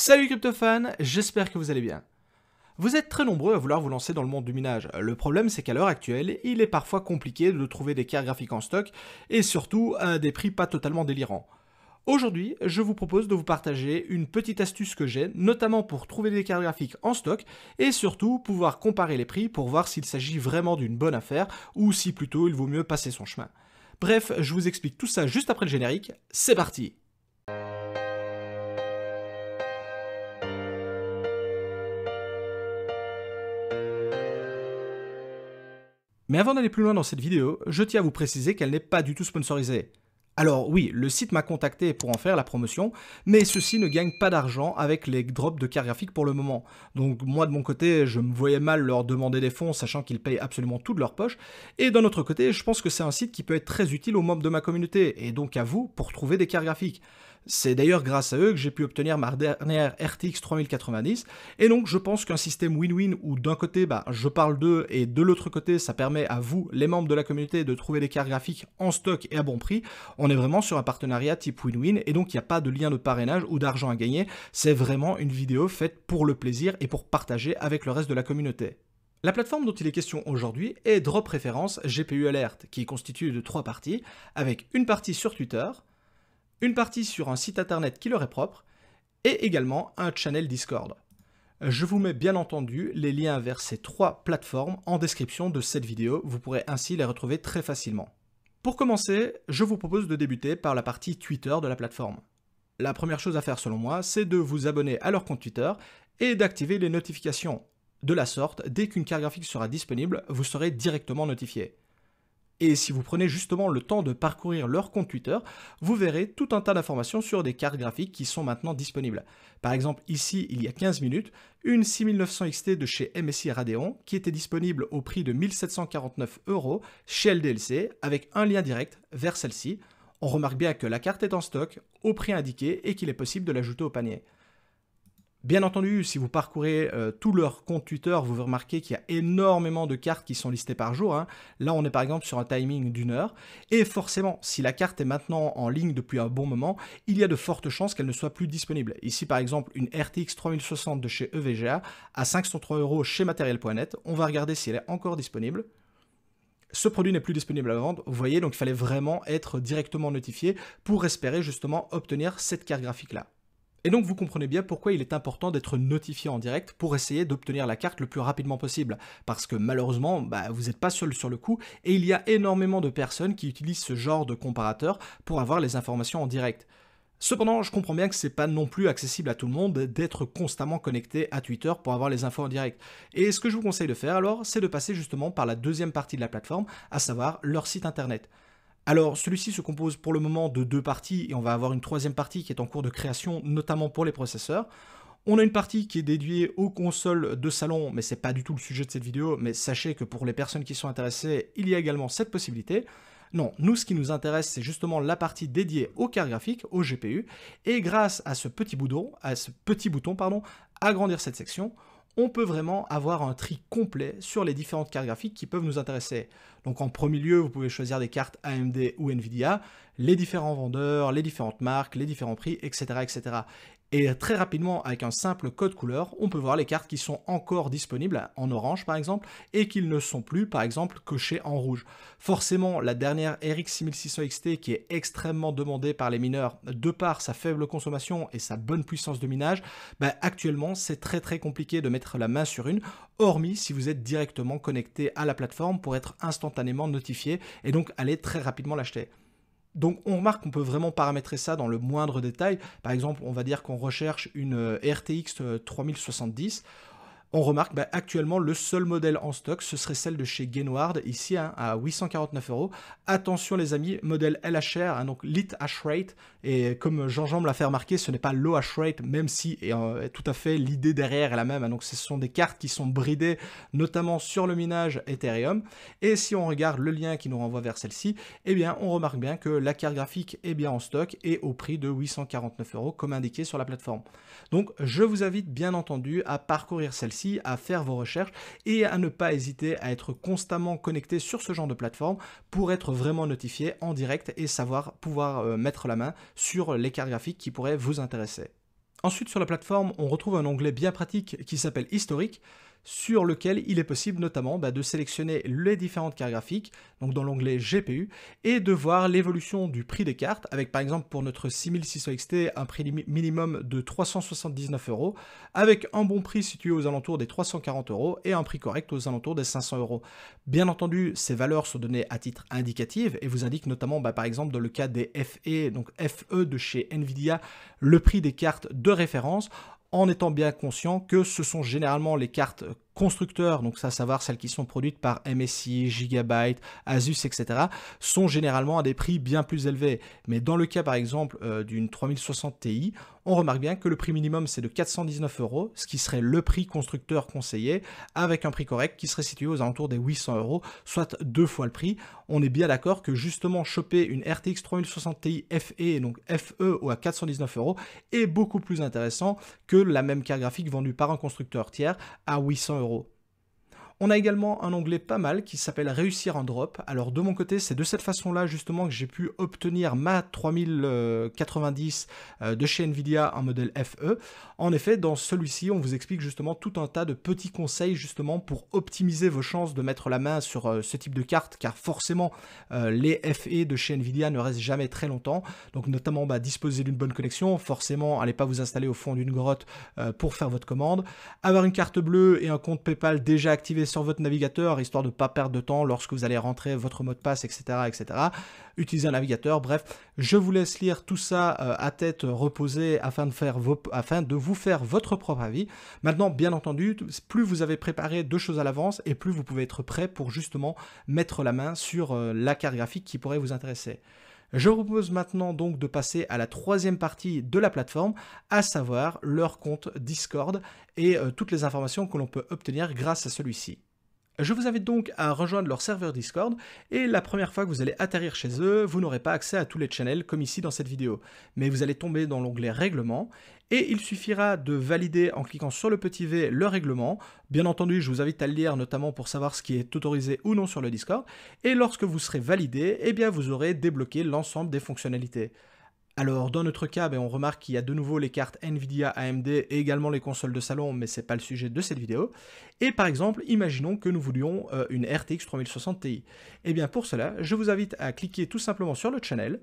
Salut CryptoFan, j'espère que vous allez bien. Vous êtes très nombreux à vouloir vous lancer dans le monde du minage. Le problème, c'est qu'à l'heure actuelle, il est parfois compliqué de trouver des cartes graphiques en stock et surtout à des prix pas totalement délirants. Aujourd'hui, je vous propose de vous partager une petite astuce que j'ai, notamment pour trouver des cartes graphiques en stock et surtout pouvoir comparer les prix pour voir s'il s'agit vraiment d'une bonne affaire ou si plutôt il vaut mieux passer son chemin. Bref, je vous explique tout ça juste après le générique. C'est parti! Mais avant d'aller plus loin dans cette vidéo, je tiens à vous préciser qu'elle n'est pas du tout sponsorisée. Alors oui, le site m'a contacté pour en faire la promotion, mais ceux-ci ne gagnent pas d'argent avec les drops de cartes graphiques pour le moment. Donc moi de mon côté, je me voyais mal leur demander des fonds, sachant qu'ils payent absolument tout de leur poche. Et d'un autre côté, je pense que c'est un site qui peut être très utile aux membres de ma communauté, et donc à vous, pour trouver des cartes graphiques. C'est d'ailleurs grâce à eux que j'ai pu obtenir ma dernière RTX 3090. Et donc, je pense qu'un système win-win où d'un côté, bah, je parle d'eux et de l'autre côté, ça permet à vous, les membres de la communauté, de trouver des cartes graphiques en stock et à bon prix. On est vraiment sur un partenariat type win-win et donc il n'y a pas de lien de parrainage ou d'argent à gagner. C'est vraiment une vidéo faite pour le plaisir et pour partager avec le reste de la communauté. La plateforme dont il est question aujourd'hui est Drop GPU Alert, qui est constituée de trois parties, avec une partie sur Twitter, une partie sur un site internet qui leur est propre, et également un channel Discord. Je vous mets bien entendu les liens vers ces trois plateformes en description de cette vidéo, vous pourrez ainsi les retrouver très facilement. Pour commencer, je vous propose de débuter par la partie Twitter de la plateforme. La première chose à faire selon moi, c'est de vous abonner à leur compte Twitter et d'activer les notifications. De la sorte, dès qu'une carte graphique sera disponible, vous serez directement notifié. Et si vous prenez justement le temps de parcourir leur compte Twitter, vous verrez tout un tas d'informations sur des cartes graphiques qui sont maintenant disponibles. Par exemple, ici, il y a 15 minutes, une 6900 XT de chez MSI Radeon qui était disponible au prix de 1749 euros chez LDLC avec un lien direct vers celle-ci. On remarque bien que la carte est en stock au prix indiqué et qu'il est possible de l'ajouter au panier. Bien entendu, si vous parcourez euh, tout leur compte Twitter, vous remarquez qu'il y a énormément de cartes qui sont listées par jour. Hein. Là, on est par exemple sur un timing d'une heure. Et forcément, si la carte est maintenant en ligne depuis un bon moment, il y a de fortes chances qu'elle ne soit plus disponible. Ici, par exemple, une RTX 3060 de chez EVGA à 503 euros chez Matériel.net. On va regarder si elle est encore disponible ce produit n'est plus disponible à la vente, vous voyez, donc il fallait vraiment être directement notifié pour espérer justement obtenir cette carte graphique-là. Et donc vous comprenez bien pourquoi il est important d'être notifié en direct pour essayer d'obtenir la carte le plus rapidement possible. Parce que malheureusement, bah, vous n'êtes pas seul sur le coup et il y a énormément de personnes qui utilisent ce genre de comparateur pour avoir les informations en direct. Cependant, je comprends bien que c'est pas non plus accessible à tout le monde d'être constamment connecté à Twitter pour avoir les infos en direct. Et ce que je vous conseille de faire alors, c'est de passer justement par la deuxième partie de la plateforme, à savoir leur site internet. Alors celui-ci se compose pour le moment de deux parties et on va avoir une troisième partie qui est en cours de création, notamment pour les processeurs. On a une partie qui est dédiée aux consoles de salon, mais c'est pas du tout le sujet de cette vidéo, mais sachez que pour les personnes qui sont intéressées, il y a également cette possibilité. Non, nous ce qui nous intéresse c'est justement la partie dédiée aux cartes graphiques, au GPU, et grâce à ce petit bouton, à ce petit bouton pardon, agrandir cette section, on peut vraiment avoir un tri complet sur les différentes cartes graphiques qui peuvent nous intéresser. Donc en premier lieu, vous pouvez choisir des cartes AMD ou Nvidia, les différents vendeurs, les différentes marques, les différents prix, etc. etc. Et très rapidement, avec un simple code couleur, on peut voir les cartes qui sont encore disponibles en orange par exemple, et qu'ils ne sont plus par exemple cochées en rouge. Forcément, la dernière RX 6600 XT qui est extrêmement demandée par les mineurs de par sa faible consommation et sa bonne puissance de minage, bah, actuellement c'est très très compliqué de mettre la main sur une, hormis si vous êtes directement connecté à la plateforme pour être instantanément notifié et donc aller très rapidement l'acheter. Donc on remarque qu'on peut vraiment paramétrer ça dans le moindre détail. Par exemple, on va dire qu'on recherche une euh, RTX 3070. Euh, on remarque bah, actuellement le seul modèle en stock, ce serait celle de chez Gainward, ici hein, à 849 euros. Attention les amis, modèle LHR, hein, donc Lite hash rate, et comme Jean-Jean me l'a fait remarquer, ce n'est pas low hash rate, même si euh, tout à fait l'idée derrière est la même. Hein. donc ce sont des cartes qui sont bridées, notamment sur le minage Ethereum. Et si on regarde le lien qui nous renvoie vers celle-ci, eh bien on remarque bien que la carte graphique est bien en stock et au prix de 849 euros comme indiqué sur la plateforme. Donc je vous invite bien entendu à parcourir celle-ci à faire vos recherches et à ne pas hésiter à être constamment connecté sur ce genre de plateforme pour être vraiment notifié en direct et savoir pouvoir euh, mettre la main sur les cartes graphiques qui pourraient vous intéresser. Ensuite, sur la plateforme, on retrouve un onglet bien pratique qui s'appelle Historique sur lequel il est possible notamment bah, de sélectionner les différentes cartes graphiques, donc dans l'onglet GPU, et de voir l'évolution du prix des cartes, avec par exemple pour notre 6600 XT un prix minimum de 379 euros, avec un bon prix situé aux alentours des 340 euros et un prix correct aux alentours des 500 euros. Bien entendu, ces valeurs sont données à titre indicatif et vous indiquent notamment bah, par exemple dans le cas des FE, donc FE de chez Nvidia, le prix des cartes de référence en étant bien conscient que ce sont généralement les cartes constructeurs, donc ça à savoir celles qui sont produites par MSI, Gigabyte, Asus, etc., sont généralement à des prix bien plus élevés. Mais dans le cas par exemple euh, d'une 3060 Ti, on remarque bien que le prix minimum c'est de 419 euros, ce qui serait le prix constructeur conseillé, avec un prix correct qui serait situé aux alentours des 800 euros, soit deux fois le prix. On est bien d'accord que justement choper une RTX 3060 Ti FE, donc FE ou à 419 euros, est beaucoup plus intéressant que la même carte graphique vendue par un constructeur tiers à 800 euros. On a également un onglet pas mal qui s'appelle réussir en drop. Alors de mon côté, c'est de cette façon-là justement que j'ai pu obtenir ma 3090 euh, de chez Nvidia en modèle FE. En effet, dans celui-ci, on vous explique justement tout un tas de petits conseils justement pour optimiser vos chances de mettre la main sur euh, ce type de carte car forcément euh, les FE de chez Nvidia ne restent jamais très longtemps. Donc notamment bah, disposer d'une bonne connexion, forcément allez pas vous installer au fond d'une grotte pour faire votre commande. Avoir une carte bleue et un compte PayPal déjà activé sur votre navigateur, histoire de ne pas perdre de temps lorsque vous allez rentrer votre mot de passe, etc. etc. Utilisez un navigateur, bref, je vous laisse lire tout ça euh, à tête reposée afin de, faire vos, afin de vous faire votre propre avis. Maintenant, bien entendu, plus vous avez préparé deux choses à l'avance et plus vous pouvez être prêt pour justement mettre la main sur euh, la carte graphique qui pourrait vous intéresser. Je vous propose maintenant donc de passer à la troisième partie de la plateforme, à savoir leur compte Discord et euh, toutes les informations que l'on peut obtenir grâce à celui-ci. Je vous invite donc à rejoindre leur serveur Discord et la première fois que vous allez atterrir chez eux, vous n'aurez pas accès à tous les channels comme ici dans cette vidéo, mais vous allez tomber dans l'onglet règlement et il suffira de valider en cliquant sur le petit V le règlement. Bien entendu, je vous invite à le lire notamment pour savoir ce qui est autorisé ou non sur le Discord et lorsque vous serez validé, eh bien vous aurez débloqué l'ensemble des fonctionnalités. Alors dans notre cas, ben, on remarque qu'il y a de nouveau les cartes Nvidia, AMD et également les consoles de salon, mais ce n'est pas le sujet de cette vidéo. Et par exemple, imaginons que nous voulions euh, une RTX 3060 Ti. Et eh bien pour cela, je vous invite à cliquer tout simplement sur le channel,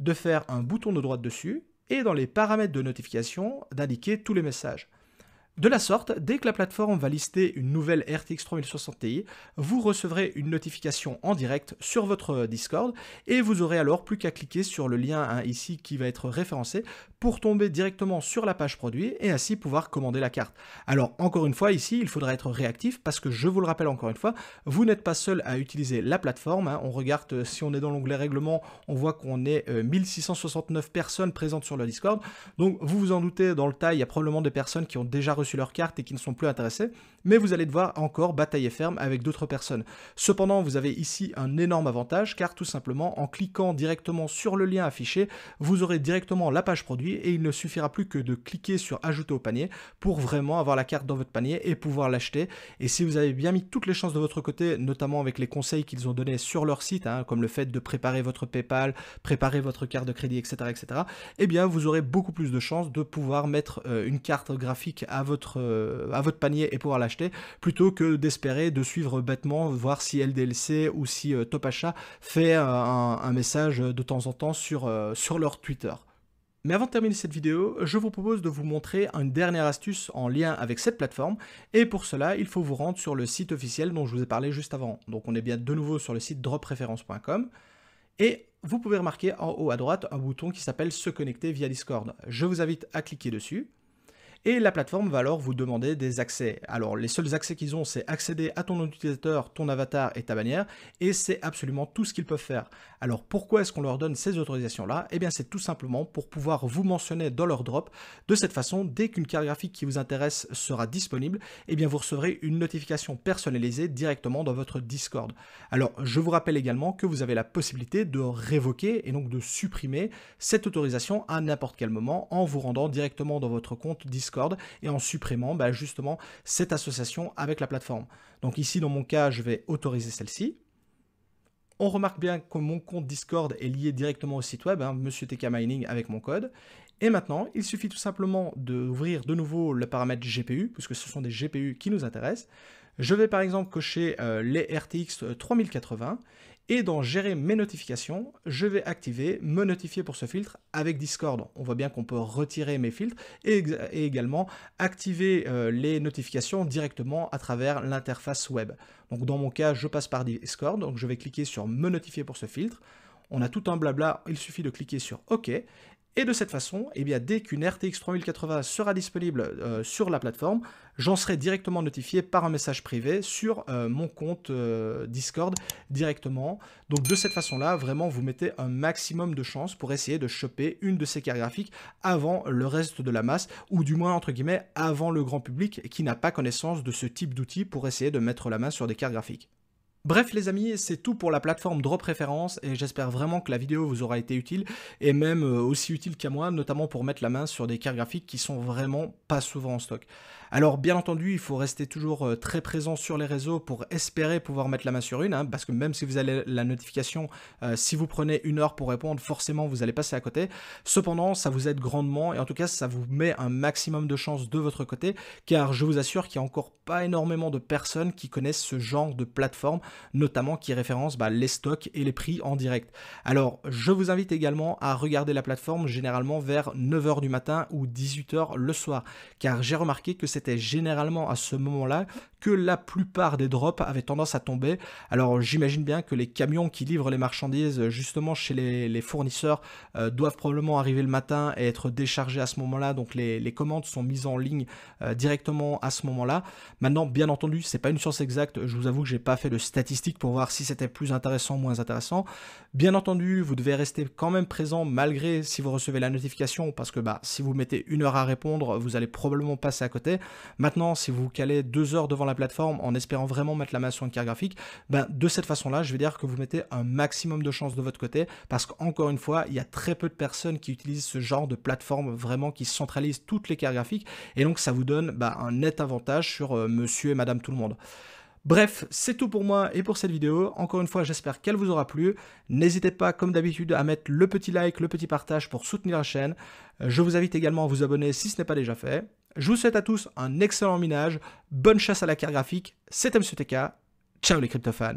de faire un bouton de droite dessus, et dans les paramètres de notification, d'indiquer tous les messages. De la sorte, dès que la plateforme va lister une nouvelle RTX 3060 Ti, vous recevrez une notification en direct sur votre euh, Discord et vous aurez alors plus qu'à cliquer sur le lien hein, ici qui va être référencé pour tomber directement sur la page produit et ainsi pouvoir commander la carte. Alors encore une fois ici, il faudra être réactif parce que je vous le rappelle encore une fois, vous n'êtes pas seul à utiliser la plateforme. Hein. On regarde euh, si on est dans l'onglet règlement, on voit qu'on est 1669 euh, personnes présentes sur le Discord. Donc vous vous en doutez, dans le tas, il y a probablement des personnes qui ont déjà reçu sur leur carte et qui ne sont plus intéressés, mais vous allez devoir encore batailler ferme avec d'autres personnes. Cependant, vous avez ici un énorme avantage car tout simplement en cliquant directement sur le lien affiché, vous aurez directement la page produit et il ne suffira plus que de cliquer sur ajouter au panier pour vraiment avoir la carte dans votre panier et pouvoir l'acheter. Et si vous avez bien mis toutes les chances de votre côté, notamment avec les conseils qu'ils ont donnés sur leur site, hein, comme le fait de préparer votre PayPal, préparer votre carte de crédit, etc., etc., eh bien vous aurez beaucoup plus de chances de pouvoir mettre euh, une carte graphique à votre, euh, à votre panier et pouvoir l'acheter plutôt que d'espérer de suivre bêtement, voir si LDLC ou si euh, Topacha fait euh, un, message de temps en temps sur, euh, sur leur Twitter. Mais avant de terminer cette vidéo, je vous propose de vous montrer une dernière astuce en lien avec cette plateforme. Et pour cela, il faut vous rendre sur le site officiel dont je vous ai parlé juste avant. Donc on est bien de nouveau sur le site dropreference.com. Et vous pouvez remarquer en haut à droite un bouton qui s'appelle Se connecter via Discord. Je vous invite à cliquer dessus et la plateforme va alors vous demander des accès. Alors les seuls accès qu'ils ont, c'est accéder à ton utilisateur, ton avatar et ta bannière, et c'est absolument tout ce qu'ils peuvent faire. Alors pourquoi est-ce qu'on leur donne ces autorisations-là Eh bien c'est tout simplement pour pouvoir vous mentionner dans leur drop. De cette façon, dès qu'une carte graphique qui vous intéresse sera disponible, eh bien vous recevrez une notification personnalisée directement dans votre Discord. Alors je vous rappelle également que vous avez la possibilité de révoquer et donc de supprimer cette autorisation à n'importe quel moment en vous rendant directement dans votre compte Discord et en supprimant bah, justement cette association avec la plateforme. Donc ici, dans mon cas, je vais autoriser celle-ci. On remarque bien que mon compte Discord est lié directement au site web, hein, Monsieur TK Mining avec mon code. Et maintenant, il suffit tout simplement d'ouvrir de nouveau le paramètre GPU, puisque ce sont des GPU qui nous intéressent. Je vais par exemple cocher euh, les RTX 3080 euh, et dans gérer mes notifications, je vais activer me notifier pour ce filtre avec Discord. On voit bien qu'on peut retirer mes filtres et, également activer euh, les notifications directement à travers l'interface web. Donc dans mon cas, je passe par Discord, donc je vais cliquer sur me notifier pour ce filtre. On a tout un blabla, il suffit de cliquer sur OK et de cette façon, eh bien, dès qu'une RTX 3080 sera disponible euh, sur la plateforme, j'en serai directement notifié par un message privé sur euh, mon compte euh, Discord directement. Donc de cette façon-là, vraiment, vous mettez un maximum de chance pour essayer de choper une de ces cartes graphiques avant le reste de la masse, ou du moins, entre guillemets, avant le grand public qui n'a pas connaissance de ce type d'outil pour essayer de mettre la main sur des cartes graphiques. Bref les amis, c'est tout pour la plateforme Drop Référence et j'espère vraiment que la vidéo vous aura été utile et même euh, aussi utile qu'à moi, notamment pour mettre la main sur des cartes graphiques qui sont vraiment pas souvent en stock. Alors bien entendu, il faut rester toujours euh, très présent sur les réseaux pour espérer pouvoir mettre la main sur une, hein, parce que même si vous avez la notification, euh, si vous prenez une heure pour répondre, forcément vous allez passer à côté. Cependant, ça vous aide grandement et en tout cas ça vous met un maximum de chances de votre côté, car je vous assure qu'il n'y a encore pas énormément de personnes qui connaissent ce genre de plateforme, notamment qui référence bah, les stocks et les prix en direct. Alors je vous invite également à regarder la plateforme généralement vers 9h du matin ou 18h le soir, car j'ai remarqué que cette c'était généralement à ce moment-là la plupart des drops avaient tendance à tomber. Alors j'imagine bien que les camions qui livrent les marchandises justement chez les, fournisseurs euh, doivent probablement arriver le matin et être déchargés à ce moment-là. Donc les, commandes sont mises en ligne euh, directement à ce moment-là. Maintenant, bien entendu, c'est pas une science exacte. Je vous avoue que j'ai pas fait de statistiques pour voir si c'était plus intéressant, moins intéressant. Bien entendu, vous devez rester quand même présent malgré si vous recevez la notification parce que bah si vous mettez une heure à répondre, vous allez probablement passer à côté. Maintenant, si vous vous calez deux heures devant la plateforme en espérant vraiment mettre la main sur une carte graphique, ben, de cette façon-là, je vais dire que vous mettez un maximum de chance de votre côté parce qu'encore une fois, il y a très peu de personnes qui utilisent ce genre de plateforme vraiment qui centralise toutes les cartes graphiques et donc ça vous donne ben, un net avantage sur euh, monsieur et madame tout le monde. Bref, c'est tout pour moi et pour cette vidéo. Encore une fois, j'espère qu'elle vous aura plu. N'hésitez pas, comme d'habitude, à mettre le petit like, le petit partage pour soutenir la chaîne. Euh, je vous invite également à vous abonner si ce n'est pas déjà fait. Je vous souhaite à tous un excellent minage, bonne chasse à la carte graphique, c'était MCTK, ciao les cryptofans